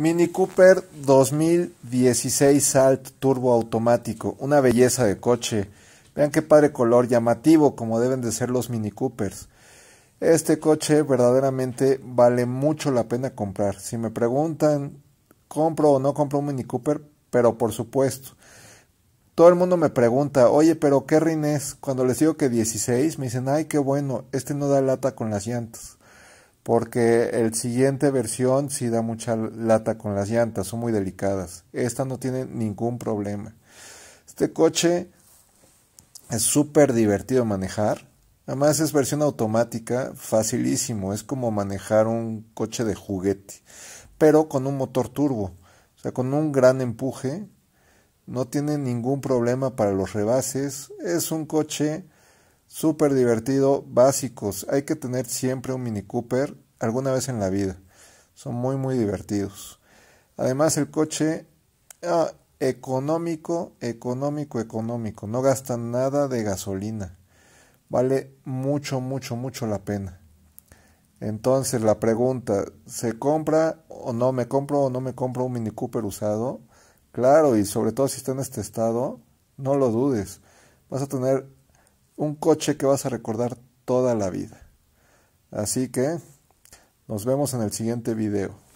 Mini Cooper 2016 Salt Turbo Automático, una belleza de coche. Vean qué padre color llamativo como deben de ser los Mini Coopers. Este coche verdaderamente vale mucho la pena comprar. Si me preguntan, ¿compro o no compro un Mini Cooper? Pero por supuesto. Todo el mundo me pregunta, oye, pero ¿qué rin es? Cuando les digo que 16, me dicen, ay, qué bueno, este no da lata con las llantas porque el siguiente versión sí da mucha lata con las llantas, son muy delicadas. Esta no tiene ningún problema. Este coche es súper divertido de manejar. Además es versión automática, facilísimo, es como manejar un coche de juguete, pero con un motor turbo, o sea, con un gran empuje, no tiene ningún problema para los rebases, es un coche súper divertido, básicos. Hay que tener siempre un Mini Cooper alguna vez en la vida. Son muy, muy divertidos. Además, el coche ah, económico, económico, económico. No gasta nada de gasolina. Vale mucho, mucho, mucho la pena. Entonces la pregunta, ¿se compra o no me compro o no me compro un Mini Cooper usado? Claro, y sobre todo si está en este estado, no lo dudes. Vas a tener un coche que vas a recordar toda la vida. Así que nos vemos en el siguiente video.